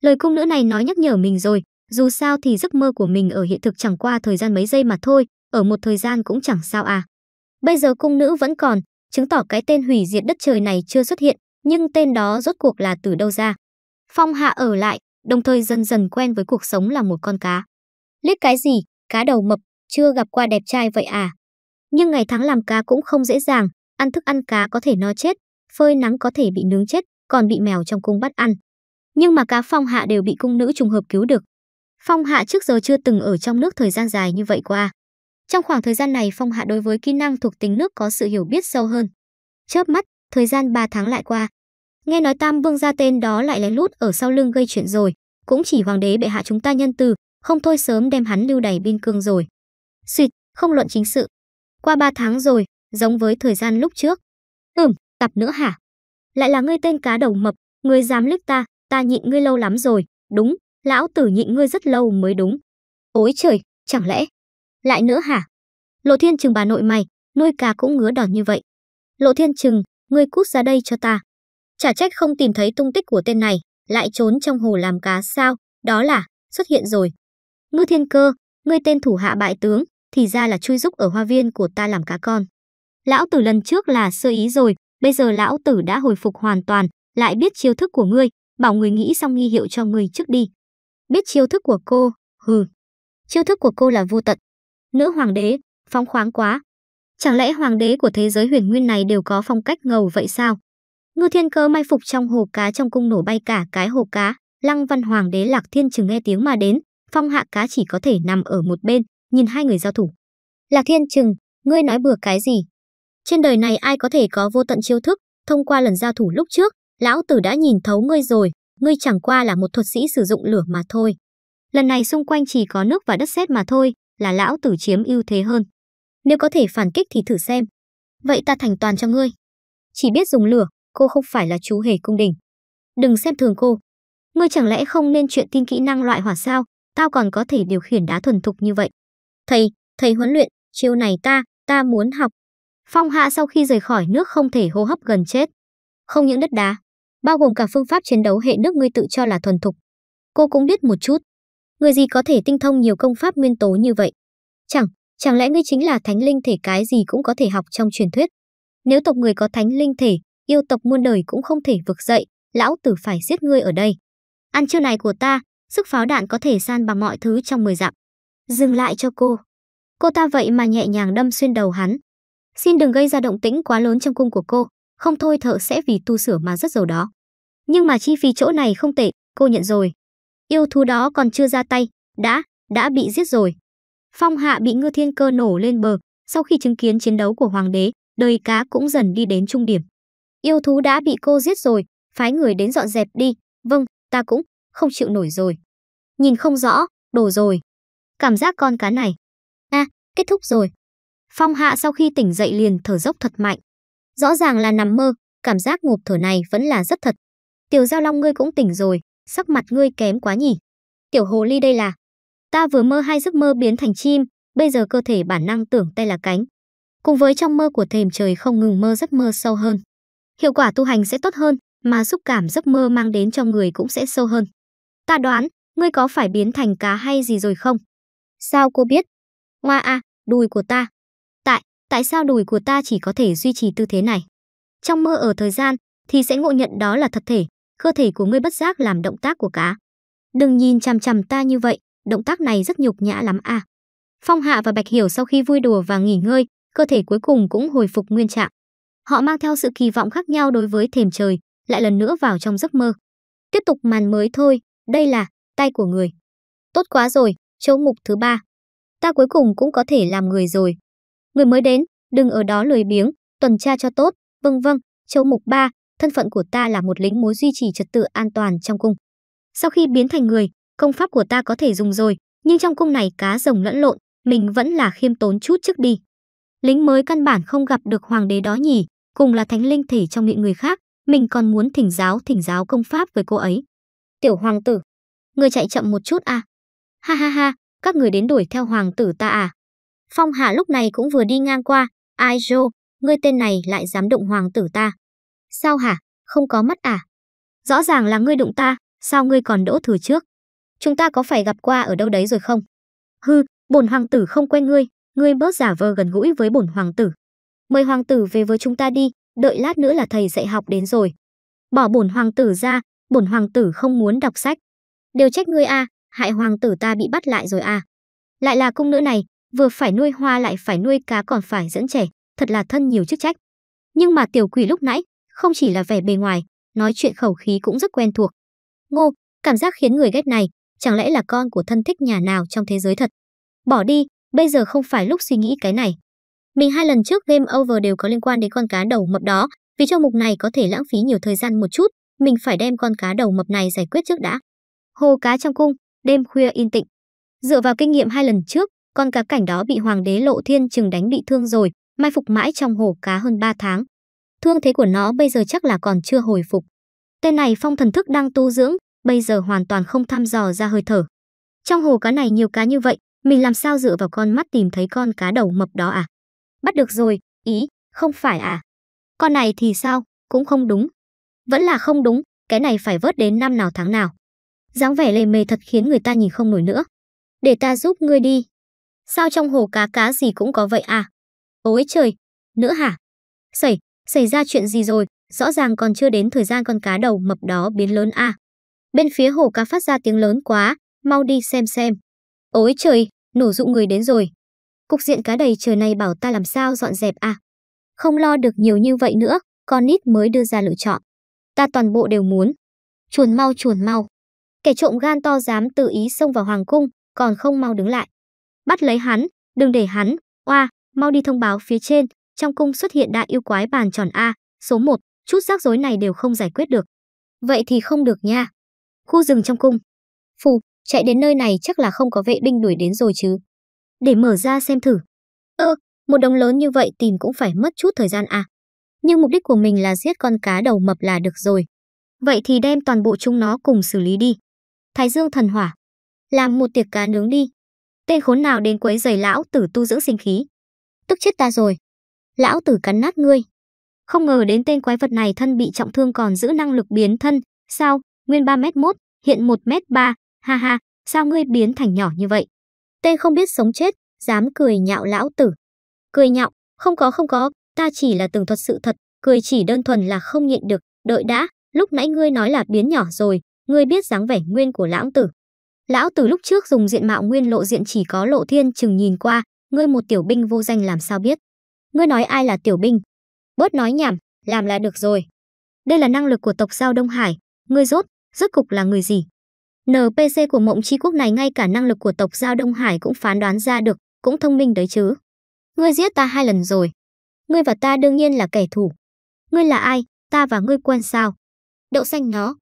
Lời cung nữ này nói nhắc nhở mình rồi, dù sao thì giấc mơ của mình ở hiện thực chẳng qua thời gian mấy giây mà thôi, ở một thời gian cũng chẳng sao à. Bây giờ cung nữ vẫn còn, chứng tỏ cái tên hủy diệt đất trời này chưa xuất hiện, nhưng tên đó rốt cuộc là từ đâu ra. Phong Hạ ở lại, đồng thời dần dần quen với cuộc sống là một con cá. Liếc cái gì, cá đầu mập, chưa gặp qua đẹp trai vậy à. Nhưng ngày tháng làm cá cũng không dễ dàng, ăn thức ăn cá có thể no chết, phơi nắng có thể bị nướng chết, còn bị mèo trong cung bắt ăn nhưng mà cả Phong Hạ đều bị cung nữ trùng hợp cứu được. Phong Hạ trước giờ chưa từng ở trong nước thời gian dài như vậy qua. Trong khoảng thời gian này Phong Hạ đối với kỹ năng thuộc tính nước có sự hiểu biết sâu hơn. Chớp mắt, thời gian 3 tháng lại qua. Nghe nói Tam Vương gia tên đó lại lén lút ở sau lưng gây chuyện rồi, cũng chỉ hoàng đế bệ hạ chúng ta nhân từ, không thôi sớm đem hắn lưu đầy biên cương rồi. Xuyệt, không luận chính sự. Qua 3 tháng rồi, giống với thời gian lúc trước. Ừm, tập nữa hả? Lại là ngươi tên cá đầu mập, ngươi dám liếc ta, ta nhịn ngươi lâu lắm rồi, đúng, lão tử nhịn ngươi rất lâu mới đúng. Ôi trời, chẳng lẽ lại nữa hả? Lộ Thiên Trừng bà nội mày, nuôi cá cũng ngứa đòn như vậy. Lộ Thiên Trừng, ngươi cút ra đây cho ta. Chả trách không tìm thấy tung tích của tên này, lại trốn trong hồ làm cá sao? Đó là xuất hiện rồi. Ngư Thiên Cơ, ngươi tên thủ hạ bại tướng, thì ra là chui giúp ở hoa viên của ta làm cá con. Lão tử lần trước là sơ ý rồi, bây giờ lão tử đã hồi phục hoàn toàn, lại biết chiêu thức của ngươi, bảo người nghĩ xong nghi hiệu cho người trước đi. Biết chiêu thức của cô, hừ. Chiêu thức của cô là vô tận. Nữ hoàng đế, phóng khoáng quá. Chẳng lẽ hoàng đế của thế giới huyền nguyên này đều có phong cách ngầu vậy sao? Ngư thiên cơ mai phục trong hồ cá trong cung nổ bay cả cái hồ cá. Lăng văn hoàng đế lạc thiên chừng nghe tiếng mà đến. Phong hạ cá chỉ có thể nằm ở một bên, nhìn hai người giao thủ. Lạc thiên chừng, ngươi nói bừa cái gì? Trên đời này ai có thể có vô tận chiêu thức, thông qua lần giao thủ lúc trước, Lão tử đã nhìn thấu ngươi rồi, ngươi chẳng qua là một thuật sĩ sử dụng lửa mà thôi. Lần này xung quanh chỉ có nước và đất sét mà thôi, là lão tử chiếm ưu thế hơn. Nếu có thể phản kích thì thử xem. Vậy ta thành toàn cho ngươi. Chỉ biết dùng lửa, cô không phải là chú hề cung đình. Đừng xem thường cô. Ngươi chẳng lẽ không nên chuyện tin kỹ năng loại hỏa sao, tao còn có thể điều khiển đá thuần thục như vậy. Thầy, thầy huấn luyện, chiêu này ta, ta muốn học. Phong Hạ sau khi rời khỏi nước không thể hô hấp gần chết. Không những đất đá, bao gồm cả phương pháp chiến đấu hệ nước ngươi tự cho là thuần thục. Cô cũng biết một chút. Người gì có thể tinh thông nhiều công pháp nguyên tố như vậy? Chẳng, chẳng lẽ ngươi chính là thánh linh thể cái gì cũng có thể học trong truyền thuyết? Nếu tộc người có thánh linh thể, yêu tộc muôn đời cũng không thể vực dậy, lão tử phải giết ngươi ở đây. Ăn trưa này của ta, sức pháo đạn có thể san bằng mọi thứ trong 10 dặm. Dừng lại cho cô. Cô ta vậy mà nhẹ nhàng đâm xuyên đầu hắn. Xin đừng gây ra động tĩnh quá lớn trong cung của cô không thôi thợ sẽ vì tu sửa mà rất giàu đó. Nhưng mà chi phí chỗ này không tệ, cô nhận rồi. Yêu thú đó còn chưa ra tay, đã, đã bị giết rồi. Phong hạ bị ngư thiên cơ nổ lên bờ, sau khi chứng kiến chiến đấu của hoàng đế, đời cá cũng dần đi đến trung điểm. Yêu thú đã bị cô giết rồi, phái người đến dọn dẹp đi, vâng, ta cũng, không chịu nổi rồi. Nhìn không rõ, đổ rồi. Cảm giác con cá này. a à, kết thúc rồi. Phong hạ sau khi tỉnh dậy liền thở dốc thật mạnh. Rõ ràng là nằm mơ, cảm giác ngộp thở này vẫn là rất thật. Tiểu Giao Long ngươi cũng tỉnh rồi, sắc mặt ngươi kém quá nhỉ. Tiểu Hồ Ly đây là, ta vừa mơ hai giấc mơ biến thành chim, bây giờ cơ thể bản năng tưởng tay là cánh. Cùng với trong mơ của thềm trời không ngừng mơ giấc mơ sâu hơn. Hiệu quả tu hành sẽ tốt hơn, mà xúc cảm giấc mơ mang đến cho người cũng sẽ sâu hơn. Ta đoán, ngươi có phải biến thành cá hay gì rồi không? Sao cô biết? Ngoa a, à, đùi của ta, tại sao đùi của ta chỉ có thể duy trì tư thế này? Trong mơ ở thời gian thì sẽ ngộ nhận đó là thật thể, cơ thể của ngươi bất giác làm động tác của cá. Đừng nhìn chằm chằm ta như vậy, động tác này rất nhục nhã lắm à. Phong Hạ và Bạch Hiểu sau khi vui đùa và nghỉ ngơi, cơ thể cuối cùng cũng hồi phục nguyên trạng. Họ mang theo sự kỳ vọng khác nhau đối với thềm trời, lại lần nữa vào trong giấc mơ. Tiếp tục màn mới thôi, đây là tay của người. Tốt quá rồi, chỗ mục thứ ba. Ta cuối cùng cũng có thể làm người rồi, Người mới đến, đừng ở đó lười biếng, tuần tra cho tốt, vâng vâng, châu mục 3, thân phận của ta là một lính mối duy trì trật tự an toàn trong cung. Sau khi biến thành người, công pháp của ta có thể dùng rồi, nhưng trong cung này cá rồng lẫn lộn, mình vẫn là khiêm tốn chút trước đi. Lính mới căn bản không gặp được hoàng đế đó nhỉ, cùng là thánh linh thể trong miệng người khác, mình còn muốn thỉnh giáo thỉnh giáo công pháp với cô ấy. Tiểu hoàng tử, người chạy chậm một chút à? Ha ha ha, các người đến đuổi theo hoàng tử ta à? Phong Hà lúc này cũng vừa đi ngang qua, ai rô, ngươi tên này lại dám đụng hoàng tử ta. Sao hả, không có mắt à? Rõ ràng là ngươi đụng ta, sao ngươi còn đỗ thừa trước? Chúng ta có phải gặp qua ở đâu đấy rồi không? Hừ, bổn hoàng tử không quen ngươi, ngươi bớt giả vờ gần gũi với bổn hoàng tử. Mời hoàng tử về với chúng ta đi, đợi lát nữa là thầy dạy học đến rồi. Bỏ bổn hoàng tử ra, bổn hoàng tử không muốn đọc sách. Đều trách ngươi a, à, hại hoàng tử ta bị bắt lại rồi à. Lại là cung nữ này, vừa phải nuôi hoa lại phải nuôi cá còn phải dẫn trẻ, thật là thân nhiều chức trách. Nhưng mà tiểu quỷ lúc nãy, không chỉ là vẻ bề ngoài, nói chuyện khẩu khí cũng rất quen thuộc. Ngô, cảm giác khiến người ghét này, chẳng lẽ là con của thân thích nhà nào trong thế giới thật. Bỏ đi, bây giờ không phải lúc suy nghĩ cái này. Mình hai lần trước game over đều có liên quan đến con cá đầu mập đó, vì trong mục này có thể lãng phí nhiều thời gian một chút, mình phải đem con cá đầu mập này giải quyết trước đã. Hồ cá trong cung, đêm khuya yên tĩnh Dựa vào kinh nghiệm hai lần trước, con cá cảnh đó bị hoàng đế Lộ Thiên chừng đánh bị thương rồi, mai phục mãi trong hồ cá hơn 3 tháng. Thương thế của nó bây giờ chắc là còn chưa hồi phục. Tên này phong thần thức đang tu dưỡng, bây giờ hoàn toàn không thăm dò ra hơi thở. Trong hồ cá này nhiều cá như vậy, mình làm sao dựa vào con mắt tìm thấy con cá đầu mập đó à? Bắt được rồi, ý, không phải à? Con này thì sao, cũng không đúng. Vẫn là không đúng, cái này phải vớt đến năm nào tháng nào. dáng vẻ lề mề thật khiến người ta nhìn không nổi nữa. Để ta giúp ngươi đi, Sao trong hồ cá cá gì cũng có vậy à? Ôi trời, nữa hả? Xảy, xảy ra chuyện gì rồi? Rõ ràng còn chưa đến thời gian con cá đầu mập đó biến lớn à? Bên phía hồ cá phát ra tiếng lớn quá, mau đi xem xem. Ôi trời, nổ dụ người đến rồi. Cục diện cá đầy trời này bảo ta làm sao dọn dẹp à? Không lo được nhiều như vậy nữa, con nít mới đưa ra lựa chọn. Ta toàn bộ đều muốn. Chuồn mau chuồn mau. Kẻ trộm gan to dám tự ý xông vào hoàng cung, còn không mau đứng lại bắt lấy hắn, đừng để hắn, oa, mau đi thông báo phía trên, trong cung xuất hiện đại yêu quái bàn tròn A, số 1, chút rắc rối này đều không giải quyết được. Vậy thì không được nha. Khu rừng trong cung. Phù, chạy đến nơi này chắc là không có vệ binh đuổi đến rồi chứ. Để mở ra xem thử. Ơ, ờ, một đống lớn như vậy tìm cũng phải mất chút thời gian à. Nhưng mục đích của mình là giết con cá đầu mập là được rồi. Vậy thì đem toàn bộ chúng nó cùng xử lý đi. Thái Dương thần hỏa. Làm một tiệc cá nướng đi. Tên khốn nào đến quấy giày lão tử tu dưỡng sinh khí. Tức chết ta rồi. Lão tử cắn nát ngươi. Không ngờ đến tên quái vật này thân bị trọng thương còn giữ năng lực biến thân. Sao, nguyên ba mét 1, hiện một mét ba, Ha ha, sao ngươi biến thành nhỏ như vậy? Tên không biết sống chết, dám cười nhạo lão tử. Cười nhạo, không có không có, ta chỉ là tường thuật sự thật, cười chỉ đơn thuần là không nhịn được, đợi đã, lúc nãy ngươi nói là biến nhỏ rồi, ngươi biết dáng vẻ nguyên của lão tử. Lão từ lúc trước dùng diện mạo nguyên lộ diện chỉ có lộ thiên chừng nhìn qua, ngươi một tiểu binh vô danh làm sao biết. Ngươi nói ai là tiểu binh? Bớt nói nhảm, làm là được rồi. Đây là năng lực của tộc Giao Đông Hải, ngươi rốt, rốt cục là người gì? NPC của mộng chi quốc này ngay cả năng lực của tộc Giao Đông Hải cũng phán đoán ra được, cũng thông minh đấy chứ. Ngươi giết ta hai lần rồi. Ngươi và ta đương nhiên là kẻ thù. Ngươi là ai, ta và ngươi quen sao? Đậu xanh nó,